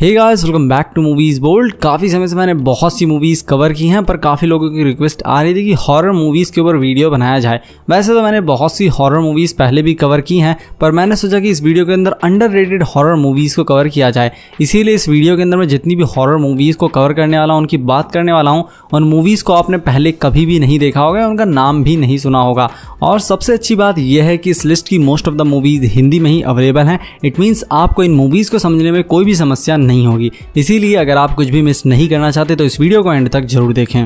hey guys welcome back to movies bold काफ़ी समय से मैंने बहुत सी मूवीज़ कवर की हैं पर काफ़ी लोगों की रिक्वेस्ट आ रही थी कि हॉरर मूवीज़ के ऊपर वीडियो बनाया जाए वैसे तो मैंने बहुत सी हॉरर मूवीज़ पहले भी कवर की हैं पर मैंने सोचा कि इस वीडियो के अंदर अंडर रेटेड हॉरर मूवीज़ को कवर किया जाए इसीलिए इस वीडियो के अंदर मैं जितनी भी हॉरर मूवीज़ को कवर करने वाला हूँ उनकी बात करने वाला हूँ उन मूवीज़ को आपने पहले कभी भी नहीं देखा होगा उनका नाम भी नहीं सुना होगा और सबसे अच्छी बात यह है कि इस लिस्ट की most of the movies Hindi में ही अवेलेबल हैं इट मीन्स आपको इन मूवीज़ को समझने में कोई भी समस्या नहीं होगी इसीलिए अगर आप कुछ भी मिस नहीं करना चाहते तो इस वीडियो को एंड तक जरूर देखें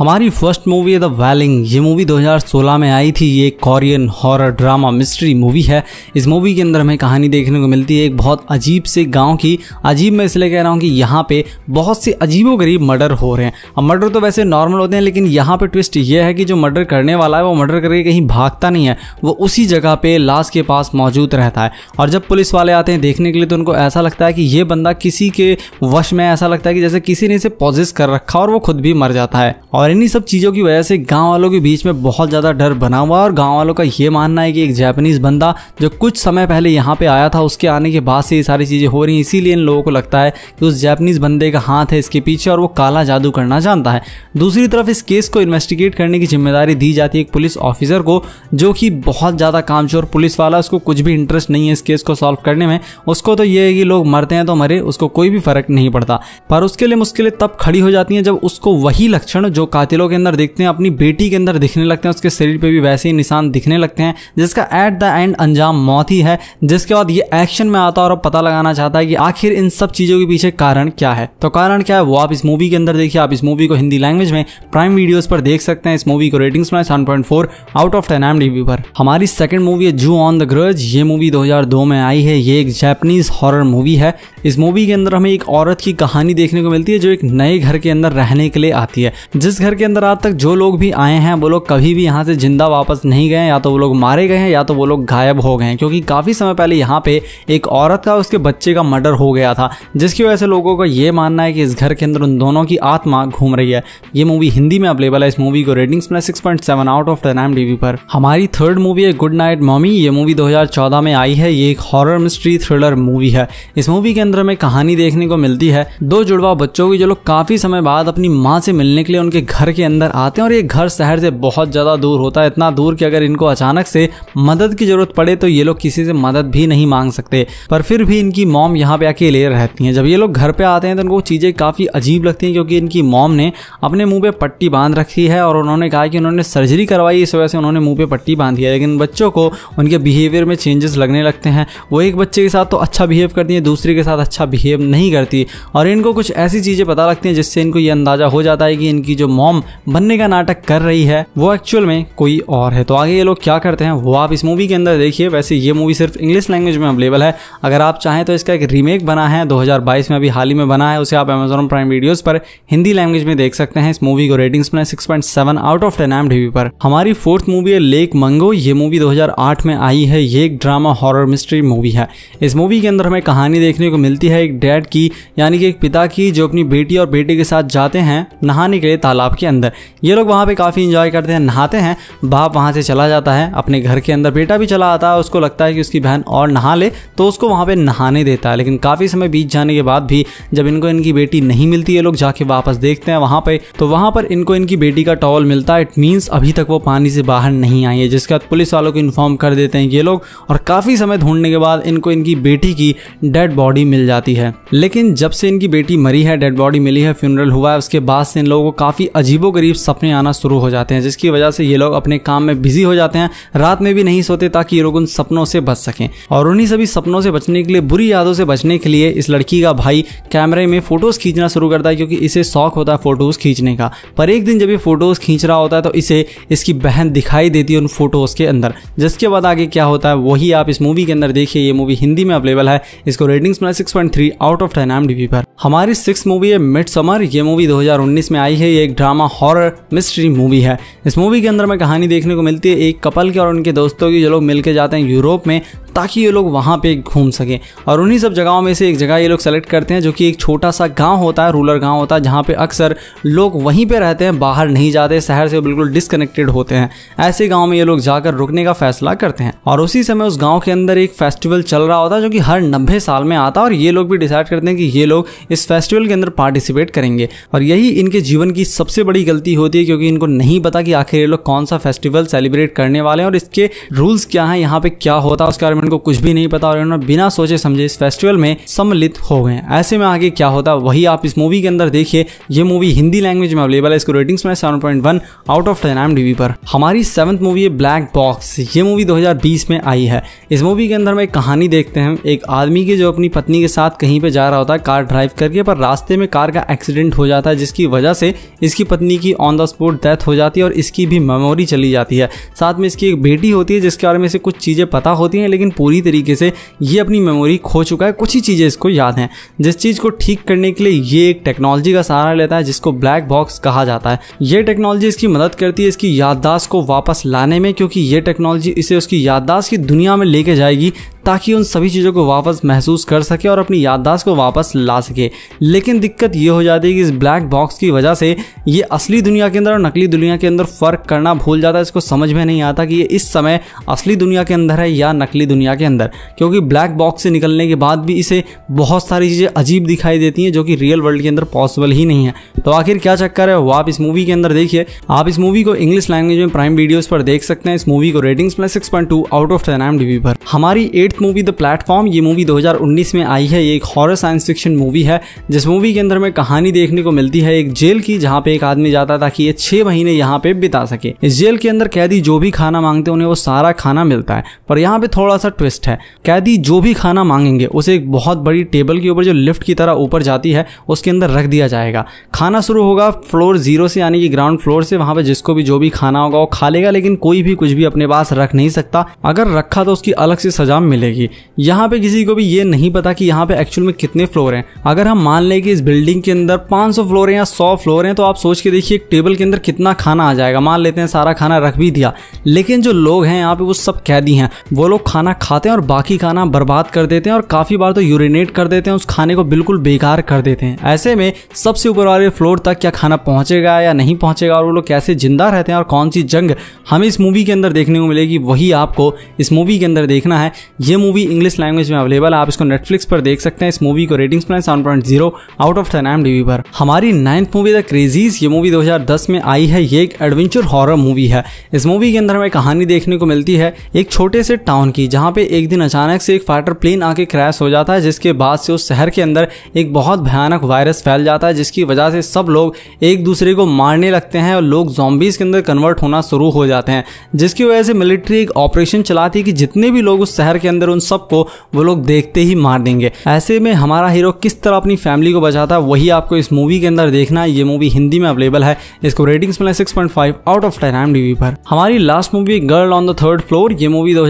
हमारी फर्स्ट मूवी है द वैलिंग ये मूवी 2016 में आई थी ये Korean horror drama mystery movie है इस मूवी के अंदर हमें कहानी देखने को मिलती है एक बहुत अजीब से गांव की अजीब मैं इसलिए कह रहा हूँ कि यहाँ पे बहुत से अजीबो गरीब मर्डर हो रहे हैं अब मर्डर तो वैसे नॉर्मल होते हैं लेकिन यहाँ पर ट्विस्ट ये है कि जो मर्डर करने वाला है वो मर्डर करके कहीं भागता नहीं है वो उसी जगह पर लाश के पास मौजूद रहता है और जब पुलिस वाले आते हैं देखने के लिए तो उनको ऐसा लगता है कि ये बंदा किसी के वश में ऐसा लगता है कि जैसे किसी ने इसे पॉजिस कर रखा और वो खुद भी मर जाता है और और इन्हीं सब चीज़ों की वजह से गांव वालों के बीच में बहुत ज़्यादा डर बना हुआ और गांव वालों का ये मानना है कि एक जैपनीज़ बंदा जो कुछ समय पहले यहाँ पे आया था उसके आने के बाद से ये सारी चीज़ें हो रही हैं इसीलिए इन लोगों को लगता है कि उस जैपनीज़ बंदे का हाथ है इसके पीछे और वो काला जादू करना जानता है दूसरी तरफ इस केस को इन्वेस्टिगेट करने की जिम्मेदारी दी जाती है एक पुलिस ऑफिसर को जो कि बहुत ज़्यादा कामचोर पुलिस वाला उसको कुछ भी इंटरेस्ट नहीं है इस केस को सॉल्व करने में उसको तो ये है कि लोग मरते हैं तो मरे उसको कोई भी फर्क नहीं पड़ता पर उसके लिए मुश्किलें तब खड़ी हो जाती हैं जब उसको वही लक्षण जो कातिलों के अंदर देखते हैं अपनी बेटी के अंदर दिखने लगते हैं उसके शरीर पर भी वैसे ही निशान दिखने लगते हैं जिसका एट द एंड अंजाम मौत ही है जिसके बाद ये एक्शन में आता है और पता लगाना चाहता है कि आखिर इन सब चीज़ों के पीछे कारण क्या है तो कारण क्या है वो आप इस मूवी के अंदर देखिए आप इस मूवी को हिंदी लैंग्वेज में प्राइम वीडियोज पर देख सकते हैं इस मूवी को रेटिंग्स में seven point four out of ten IMDb पर हमारी सेकंड मूवी है जू ऑन द ग्रज ये मूवी 2002 में आई है ये एक जैपनीज हॉरर मूवी है इस मूवी के अंदर हमें एक औरत की कहानी देखने को मिलती है जो एक नए घर के अंदर रहने के लिए आती है जिस घर के अंदर आज तक जो लोग भी आए हैं वो लोग कभी भी यहाँ से जिंदा वापस नहीं गए या तो वो लोग मारे गए हैं या तो वो लोग गायब हो गए हैं क्योंकि काफ़ी समय पहले यहाँ पे एक औरत का उसके बच्चे का मर्डर हो गया था जिसकी वजह से लोगों का ये मानना है कि इस घर के अंदर उन दोनों की आत्मा घूम रही है ये मूवी हिंदी में अवेलेबल है इस मूवी को रेटिंग्स में six point seven out of ten एम पर हमारी थर्ड मूवी है गुड नाइट मॉमी ये मूवी चौदह में आई है ये एक हॉरर मिस्ट्री थ्रिलर मूवी है इस मूवी के अंदर हमें कहानी देखने को मिलती है दो जुड़वा बच्चों की जो लोग काफी समय बाद अपनी माँ से मिलने के लिए उनके घर के अंदर आते हैं और ये घर शहर से बहुत ज़्यादा दूर होता है इतना दूर कि अगर इनको अचानक से मदद की ज़रूरत पड़े तो ये लोग किसी से मदद भी नहीं मांग सकते पर फिर भी इनकी मॉम यहाँ पे अकेले रहती हैं जब ये लोग घर पर आते हैं तो इनको चीज़ें काफ़ी अजीब लगती हैं क्योंकि इनकी मॉम ने अपने मुँह पर पट्टी बांध रखी है और उन्होंने कहा कि उन्होंने सर्जरी करवाई इस वजह से उन्होंने मुँह पर पट्टी बांधी है लेकिन बच्चों को उनके बिहेवियर में चेंजेस लगने लगते हैं वो एक बच्चे के साथ तो अच्छा बिहेव करती है दूसरे के साथ अच्छा बिहेव नहीं करती और इनको कुछ ऐसी चीज़ें पता लगती हैं जिससे इनको ये अंदाज़ा हो जाता है कि इनकी जो मॉम बनने का नाटक कर रही है वो एक्चुअल में कोई और है तो आगे ये लोग क्या करते हैं वो आप इस मूवी के अंदर देखिए वैसे ये मूवी सिर्फ इंग्लिश लैंग्वेज में अवेलेबल है अगर आप चाहें तो इसका एक रीमेक बना है 2022 में अभी हाल ही में बना है उसे आप अमेजोन प्राइम वीडियोज पर हिंदी लैंग्वेज में देख सकते हैं इस मूवी को रेटिंग्स में सिक्स आउट ऑफ टेन एम पर हमारी फोर्थ मूवी है लेक मंगो ये मूवी 2008 में आई है ये एक ड्रामा हॉरर मिस्ट्री मूवी है इस मूवी के अंदर हमें कहानी देखने को मिलती है एक डैड की यानी कि एक पिता की जो अपनी बेटी और बेटे के साथ जाते हैं नहाने के लिए तालाब बाप के अंदर ये लोग वहाँ पे काफ़ी इंजॉय करते हैं नहाते हैं बाप वहाँ से चला जाता है अपने घर के अंदर बेटा भी चला आता है उसको लगता है कि उसकी बहन और नहा ले तो उसको वहाँ पर नहाने देता है लेकिन काफ़ी समय बीत जाने के बाद भी जब इनको इनकी बेटी नहीं मिलती ये लोग जाके वापस देखते हैं वहाँ पर तो वहाँ पर इनको इनकी बेटी का टॉल मिलता है इट मीन्स अभी तक वो पानी से बाहर नहीं आई है जिसके बाद पुलिस वालों को इन्फॉर्म कर देते हैं ये लोग और काफ़ी समय ढूंढने के बाद इनको इनकी बेटी की डेड बॉडी मिल जाती है लेकिन जब से इनकी बेटी मरी है डेड बॉडी मिली है फ्यूनरल हुआ है उसके बाद से इन लोगों को काफ़ी अजीबोगरीब सपने आना शुरू हो जाते हैं जिसकी वजह से ये लोग अपने काम में बिजी हो जाते हैं रात में भी नहीं सोते ताकि ये लोग उन सपनों से बच सकें और उन्हीं सभी सपनों से बचने के लिए बुरी यादों से बचने के लिए इस लड़की का भाई कैमरे में फोटोज खींचना शुरू करता है क्योंकि इसे शौक होता है फोटोज खींचने का पर एक दिन जब ये फोटोज खींच रहा होता है तो इसे इसकी बहन दिखाई देती है उन फोटोज के अंदर जिसके बाद आगे क्या होता है वही आप इस मूवी के अंदर देखिए ये मूवी हिंदी में अवेलेबल है इसको रेटिंग्स मिला six point three out of ten एम पर हमारी सिक्स मूवी है मिड समर ये मूवी 2019 में आई है ये एक ड्रामा हॉरर मिस्ट्री मूवी है इस मूवी के अंदर में कहानी देखने को मिलती है एक कपल की और उनके दोस्तों की जो लोग मिलकर जाते हैं यूरोप में ताकि ये लोग वहाँ पे घूम सकें और उन्हीं सब जगहों में से एक जगह ये लोग सेलेक्ट करते हैं जो कि एक छोटा सा गाँव होता है रूरल गाँव होता है जहाँ पे अक्सर लोग वहीं पे रहते हैं बाहर नहीं जाते शहर से बिल्कुल डिसकनेक्टेड होते हैं ऐसे गाँव में ये लोग जाकर रुकने का फैसला करते हैं और उसी समय उस गाँव के अंदर एक फेस्टिवल चल रहा होता है जो कि हर नब्बे साल में आता है और ये लोग भी डिसाइड करते हैं कि ये लोग इस फेस्टिवल के अंदर पार्टिसिपेट करेंगे और यही इनके जीवन की सबसे बड़ी गलती होती है क्योंकि इनको नहीं पता कि आखिर ये लोग कौन सा फेस्टिवल सेलिब्रेट करने वाले हैं और इसके रूल्स क्या हैं यहाँ पे क्या होता है उसके बारे में इनको कुछ भी नहीं पता और इन्होंने बिना सोचे समझे इस फेस्टिवल में सम्मिलित हो गए ऐसे में आगे क्या होता वही आप इस मूवी के अंदर देखिए ये मूवी हिंदी लैंग्वेज में अवेलेबल है इसको रेटिंग्स में seven point one out of ten IMDb पर हमारी सेवंथ मूवी है ब्लैक बॉक्स ये मूवी 2020 में आई है इस मूवी के अंदर हम एक कहानी देखते हैं एक आदमी के जो अपनी पत्नी के साथ कहीं पे जा रहा होता है कार ड्राइव करके पर रास्ते में कार का एक्सीडेंट हो जाता है जिसकी वजह से इसकी पत्नी की ऑन द स्पॉट डेथ हो जाती है और इसकी भी मेमोरी चली जाती है साथ में इसकी एक बेटी होती है जिसके बारे में से कुछ चीज़ें पता होती हैं लेकिन लेकिन पूरी तरीके से ये अपनी मेमोरी खो चुका है कुछ ही चीज़ें इसको याद हैं जिस चीज़ को ठीक करने के लिए ये एक टेक्नोलॉजी का सहारा लेता है जिसको ब्लैक बॉक्स कहा जाता है ये टेक्नोलॉजी इसकी मदद करती है इसकी याददाश्त को वापस लाने में क्योंकि ये टेक्नोलॉजी इसे उसकी याददाश्त की दुनिया में लेके जाएगी ताकि उन सभी चीज़ों को वापस महसूस कर सके और अपनी याददाश्त को वापस ला सके लेकिन दिक्कत ये हो जाती है कि इस ब्लैक बॉक्स की वजह से ये असली दुनिया के अंदर और नकली दुनिया के अंदर फ़र्क करना भूल जाता है इसको समझ में नहीं आता कि ये इस समय असली दुनिया के अंदर है या नकली दुनिया के अंदर क्योंकि ब्लैक बॉक्स से निकलने के बाद भी इसे बहुत सारी चीज़ें अजीब दिखाई देती हैं जो कि रियल वर्ल्ड के अंदर पॉसिबल ही नहीं है तो आखिर क्या चक्कर है वो आप इस मूवी के अंदर देखिए आप इस मूवी को इंग्लिश लैंग्वेज में प्राइम वीडियोज़ पर देख सकते हैं इस मूवी को रेटिंग्स में six point two out of ten एम पर हमारी eighth movie the platform ये मूवी 2019 में आई है ये एक हॉरर साइंस फिक्शन मूवी है जिस मूवी के अंदर में कहानी देखने को मिलती है एक जेल की जहाँ पे एक आदमी जाता ताकि ये छह महीने यहाँ पे बिता सके इस जेल के अंदर कैदी जो भी खाना मांगते उन्हें वो सारा खाना मिलता है पर यहाँ पे थोड़ा सा ट्विस्ट है कैदी जो भी खाना मांगेंगे उसे एक बहुत बड़ी टेबल के ऊपर जो लिफ्ट की तरह ऊपर जाती है उसके अंदर रख दिया जाएगा खाना शुरू होगा फ्लोर जीरो से यानी कि ग्राउंड फ्लोर से वहाँ पे जिसको भी जो भी खाना होगा वो खा लेगा लेकिन कोई भी कुछ भी अपने पास रख नहीं सकता अगर रखा तो उसकी अलग से सजा मिल मिलेगी यहाँ पे किसी को भी ये नहीं पता कि यहाँ पे एक्चुअल में कितने फ्लोर हैं अगर हम मान लें कि इस बिल्डिंग के अंदर 500 फ्लोर हैं या 100 फ्लोर हैं तो आप सोच के देखिए एक टेबल के अंदर कितना खाना आ जाएगा मान लेते हैं सारा खाना रख भी दिया लेकिन जो लोग हैं यहाँ पे वो सब कैदी हैं वो लोग खाना खाते हैं और बाकी खाना बर्बाद कर देते हैं और काफ़ी बार तो यूरिनेट कर देते हैं उस खाने को बिल्कुल बेकार कर देते हैं ऐसे में सबसे ऊपर वाले फ्लोर तक क्या खाना पहुँचेगा या नहीं पहुँचेगा और वो लोग कैसे जिंदा रहते हैं और कौन सी जंग हमें इस मूवी के अंदर देखने को मिलेगी वही आपको इस मूवी के अंदर देखना है ये मूवी इंग्लिश लैंग्वेज में अवेलेबल आप इसको नेटफ्लिक्स पर देख सकते हैं इस मूवी को रेटिंग्स में seven point zero out of ten IMDb पर हमारी नाइन्थ मूवी द क्रेजीज ये मूवी 2010 में आई है ये एक एडवेंचर हॉरर मूवी है इस मूवी के अंदर हमें कहानी देखने को मिलती है एक छोटे से टाउन की जहाँ पे एक दिन अचानक से एक फाइटर प्लेन आके क्रैश हो जाता है जिसके बाद से उस शहर के अंदर एक बहुत भयानक वायरस फैल जाता है जिसकी वजह से सब लोग एक दूसरे को मारने लगते हैं और लोग जॉम्बीज के अंदर कन्वर्ट होना शुरू हो जाते हैं जिसकी वजह से मिलिट्री एक ऑपरेशन चलाती है कि जितने भी लोग उस शहर के अंदर अंदर उन सबको वो लोग देखते ही मार देंगे ऐसे में हमारा हीरो किस तरह अपनी फैमिली को बचाता है वही आपको इस मूवी के अंदर देखना है ये मूवी हिंदी में अवेलेबल है इसको रेटिंग्स मिला सिक्स आउट ऑफ टेन एम पर हमारी last movie girl on the third floor ये मूवी दो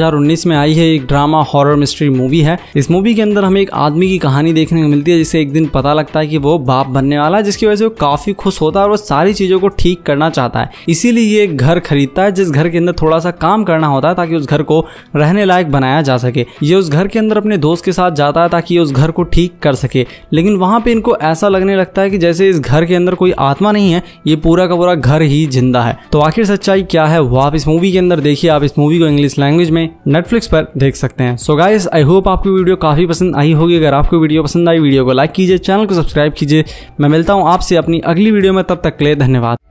में आई है एक ड्रामा हॉर मिस्ट्री मूवी है इस मूवी के अंदर हमें एक आदमी की कहानी देखने को मिलती है जिसे एक दिन पता लगता है कि वो बाप बनने वाला है जिसकी वजह से वो काफी खुश होता है और वो सारी चीजों को ठीक करना चाहता है इसीलिए ये घर खरीदता है जिस घर के अंदर थोड़ा सा काम करना होता है ताकि उस घर को रहने लायक बनाया जा सके सके ये उस घर के अंदर अपने दोस्त के साथ जाता है ताकि ये उस घर को ठीक कर सके लेकिन वहाँ पे इनको ऐसा लगने लगता है कि जैसे इस घर के अंदर कोई आत्मा नहीं है ये पूरा का पूरा घर ही जिंदा है तो आखिर सच्चाई क्या है वो आप इस मूवी के अंदर देखिए आप इस मूवी को इंग्लिश लैंग्वेज में नेटफ्लिक्स पर देख सकते हैं सो गाइस आई होप आपकी वीडियो काफी पसंद आई होगी अगर आपको वीडियो पसंद आई वीडियो को लाइक कीजिए चैनल को सब्सक्राइब कीजिए मैं मिलता हूँ आपसे अपनी अगली वीडियो में तब तक ले धन्यवाद